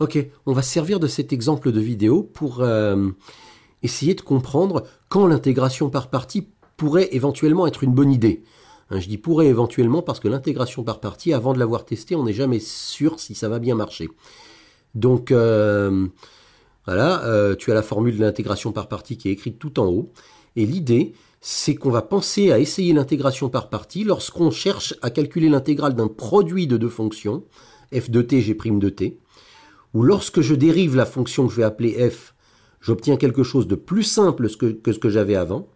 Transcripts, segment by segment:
Ok, on va servir de cet exemple de vidéo pour euh, essayer de comprendre quand l'intégration par partie pourrait éventuellement être une bonne idée. Hein, je dis pourrait éventuellement parce que l'intégration par partie, avant de l'avoir testée, on n'est jamais sûr si ça va bien marcher. Donc euh, voilà, euh, tu as la formule de l'intégration par partie qui est écrite tout en haut. Et l'idée, c'est qu'on va penser à essayer l'intégration par partie lorsqu'on cherche à calculer l'intégrale d'un produit de deux fonctions, f de t, g' de t, où lorsque je dérive la fonction que je vais appeler f, j'obtiens quelque chose de plus simple que ce que j'avais avant.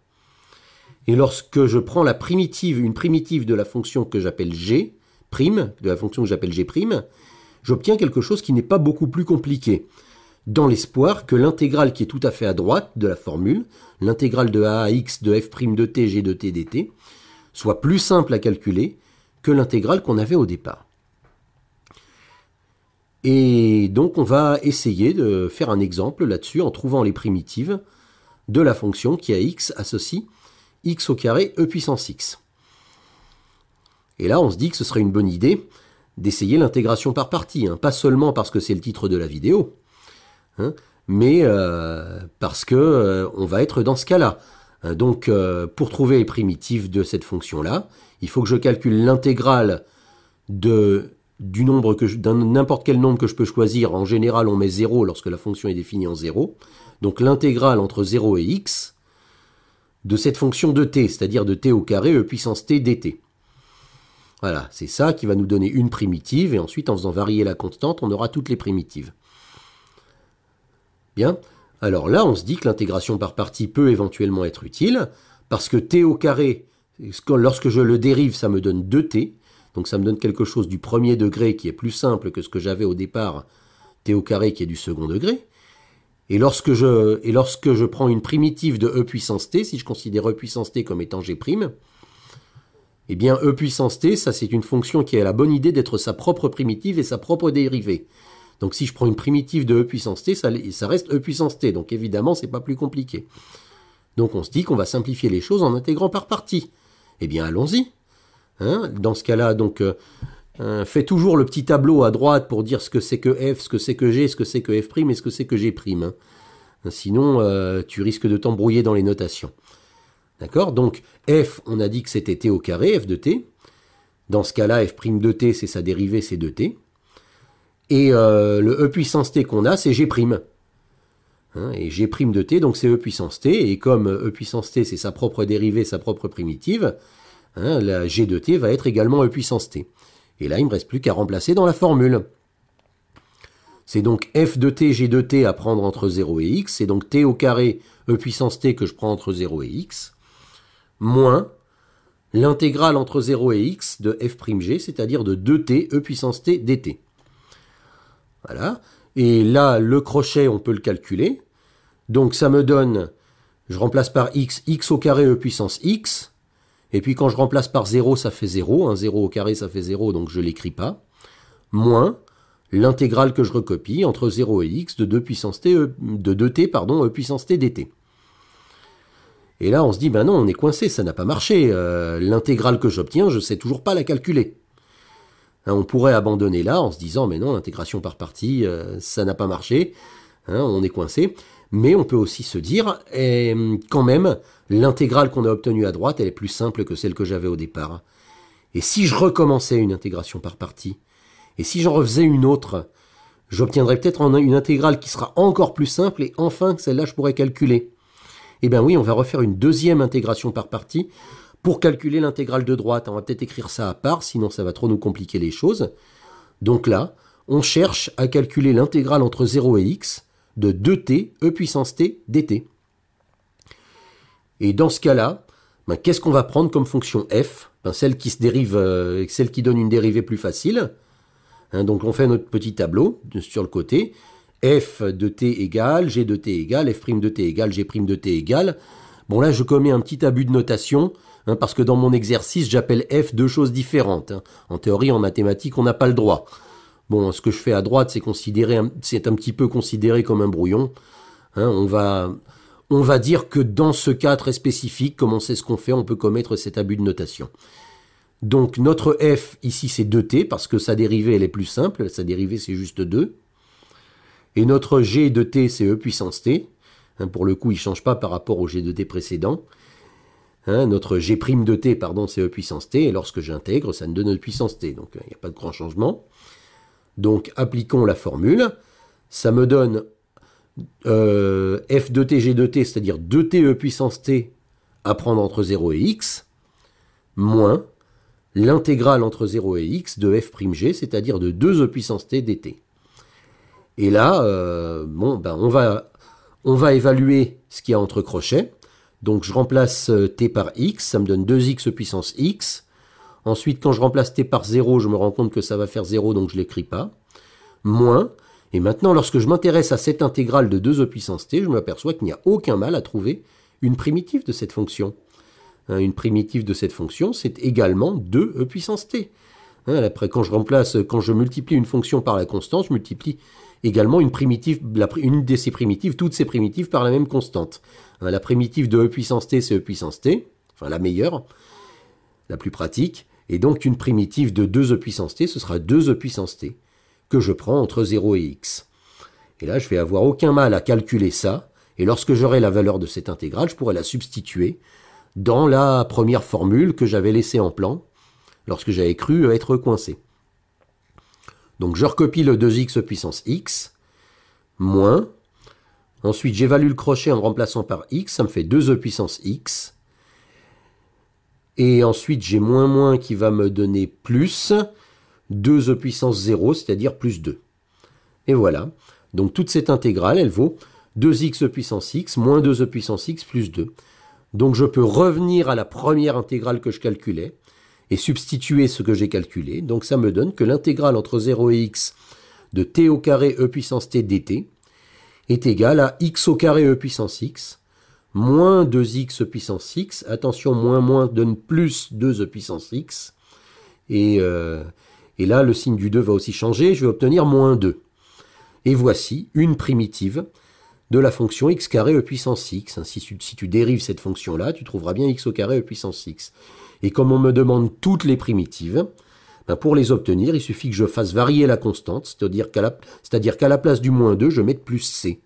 Et lorsque je prends la primitive, une primitive de la fonction que j'appelle g', prime, de la fonction que j'appelle g', j'obtiens quelque chose qui n'est pas beaucoup plus compliqué, dans l'espoir que l'intégrale qui est tout à fait à droite de la formule, l'intégrale de a à x de f' de t, g de t dt, soit plus simple à calculer que l'intégrale qu'on avait au départ. Et donc on va essayer de faire un exemple là-dessus en trouvant les primitives de la fonction qui a x associé x au carré e puissance x. Et là on se dit que ce serait une bonne idée d'essayer l'intégration par partie, hein. pas seulement parce que c'est le titre de la vidéo, hein, mais euh, parce que euh, on va être dans ce cas-là. Euh, donc pour trouver les primitives de cette fonction-là, il faut que je calcule l'intégrale de du nombre que d'un n'importe quel nombre que je peux choisir. En général, on met 0 lorsque la fonction est définie en 0. Donc l'intégrale entre 0 et x de cette fonction de t, c'est-à-dire de t au carré e puissance t dt. Voilà, c'est ça qui va nous donner une primitive, et ensuite en faisant varier la constante, on aura toutes les primitives. Bien, alors là, on se dit que l'intégration par partie peut éventuellement être utile, parce que t au carré, lorsque je le dérive, ça me donne 2t, donc ça me donne quelque chose du premier degré qui est plus simple que ce que j'avais au départ, t au carré qui est du second degré. Et lorsque, je, et lorsque je prends une primitive de e puissance t, si je considère e puissance t comme étant g', eh bien e puissance t, ça c'est une fonction qui a la bonne idée d'être sa propre primitive et sa propre dérivée. Donc si je prends une primitive de e puissance t, ça, ça reste e puissance t. Donc évidemment, c'est pas plus compliqué. Donc on se dit qu'on va simplifier les choses en intégrant par partie. Eh bien allons-y. Hein, dans ce cas-là, donc, euh, euh, fais toujours le petit tableau à droite pour dire ce que c'est que f, ce que c'est que g, ce que c'est que f' et ce que c'est que g'. Hein. Euh, sinon, tu risques de t'embrouiller dans les notations. D'accord Donc, f, on a dit que c'était t au carré, f de t. Dans ce cas-là, f' de t, c'est sa dérivée, c'est de t Et le e puissance t qu'on a, c'est g'. Hein. et g' de t, donc c'est e puissance t. Et comme e puissance t, c'est sa propre dérivée, sa propre primitive, Hein, la G de t va être également E puissance t. Et là, il ne me reste plus qu'à remplacer dans la formule. C'est donc f de t, g de t à prendre entre 0 et x. C'est donc t au carré, e puissance t que je prends entre 0 et x, moins l'intégrale entre 0 et x de f g, c'est-à-dire de 2t, e puissance t dt. Voilà. Et là, le crochet, on peut le calculer. Donc ça me donne, je remplace par x, x au carré, e puissance x, et puis quand je remplace par 0, ça fait 0. Un 0 au carré, ça fait 0, donc je ne l'écris pas. Moins l'intégrale que je recopie entre 0 et x de 2 puissance t, euh, de 2t, pardon, e puissance t dt. Et là, on se dit, ben non, on est coincé, ça n'a pas marché. Euh, l'intégrale que j'obtiens, je ne sais toujours pas la calculer. Hein, on pourrait abandonner là en se disant, mais non, l'intégration par partie, ça n'a pas marché. Hein, on est coincé mais on peut aussi se dire, eh, quand même, l'intégrale qu'on a obtenue à droite, elle est plus simple que celle que j'avais au départ. Et si je recommençais une intégration par partie, et si j'en refaisais une autre, j'obtiendrais peut-être une intégrale qui sera encore plus simple, et enfin celle-là je pourrais calculer. Eh bien oui, on va refaire une deuxième intégration par partie pour calculer l'intégrale de droite. On va peut-être écrire ça à part, sinon ça va trop nous compliquer les choses. Donc là, on cherche à calculer l'intégrale entre 0 et x de 2t, e puissance t, dt. Et dans ce cas-là, ben, qu'est-ce qu'on va prendre comme fonction f ben, Celle qui se dérive, euh, celle qui donne une dérivée plus facile. Hein, donc on fait notre petit tableau sur le côté. f de t égale, g de t égale, f' de t égale, g' de t égale. Bon là, je commets un petit abus de notation, hein, parce que dans mon exercice, j'appelle f deux choses différentes. Hein. En théorie, en mathématiques, on n'a pas le droit ce que je fais à droite, c'est considéré, c'est un petit peu considéré comme un brouillon. Hein. on va, on va dire que dans ce cas très spécifique, comme on sait ce qu'on fait, on peut commettre cet abus de notation. Donc notre f ici c'est 2t parce que sa dérivée elle est plus simple, sa dérivée c'est juste 2. Et notre g de t c'est e puissance t. Hein. pour le coup il ne change pas par rapport au g de t précédent. Hein. notre g' de t pardon c'est e puissance t et lorsque j'intègre ça me donne e puissance t donc il n'y a pas de grand changement. Donc appliquons la formule. Ça me donne euh, f de t, g de t, c'est-à-dire 2t e puissance t à prendre entre 0 et x, moins l'intégrale entre 0 et x de f'g, c'est-à-dire de 2 e puissance t dt. Et là, euh, bon, ben on, va, on va évaluer ce qu'il y a entre crochets. Donc je remplace euh, t par x, ça me donne 2x puissance x Ensuite, quand je remplace t par 0, je me rends compte que ça va faire 0, donc je ne l'écris pas. Moins. Et maintenant, lorsque je m'intéresse à cette intégrale de 2e puissance t, je m'aperçois qu'il n'y a aucun mal à trouver une primitive de cette fonction. Hein, une primitive de cette fonction, c'est également 2e puissance t. Hein, après, quand je remplace, quand je multiplie une fonction par la constante, je multiplie également une primitive, une de ces primitives, toutes ces primitives par la même constante. Hein, la primitive de e puissance t, c'est e puissance t, enfin la meilleure, la plus pratique. Et donc une primitive de 2e puissance t, ce sera 2e puissance t que je prends entre 0 et x. Et là, je vais avoir aucun mal à calculer ça. Et lorsque j'aurai la valeur de cette intégrale, je pourrai la substituer dans la première formule que j'avais laissée en plan lorsque j'avais cru être coincé. Donc je recopie le 2x puissance x, moins. Ensuite, j'évalue le crochet en remplaçant par x, ça me fait 2e puissance x, et ensuite, j'ai moins moins qui va me donner plus 2 e puissance 0, c'est-à-dire plus 2. Et voilà. Donc toute cette intégrale, elle vaut 2x e puissance x moins 2e puissance x plus 2. Donc je peux revenir à la première intégrale que je calculais et substituer ce que j'ai calculé. Donc ça me donne que l'intégrale entre 0 et x de t au carré e puissance t dt est égale à x au carré e puissance x moins 2x puissance x. Attention, moins moins donne plus 2e puissance x. Euh, et, là, le signe du 2 va aussi changer. Je vais obtenir moins 2. Et voici une primitive de la fonction x carré e puissance x. Hein, si tu, dérives cette fonction-là, tu trouveras bien x au carré e puissance x. Et comme on me demande toutes les primitives, ben, pour les obtenir, il suffit que je fasse varier la constante, c'est-à-dire qu'à la, la, place du moins 2, je mette plus c.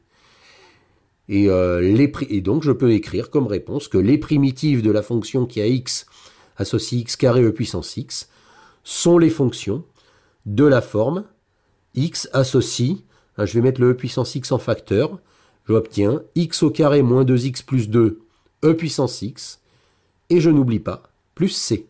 Euh, et, donc je peux écrire comme réponse que les primitives de la fonction qui a x associe x carré e puissance x sont les fonctions de la forme x associe, hein, je vais mettre le e puissance x en facteur, j'obtiens x au carré moins 2x plus 2 e puissance x, et je n'oublie pas, plus c.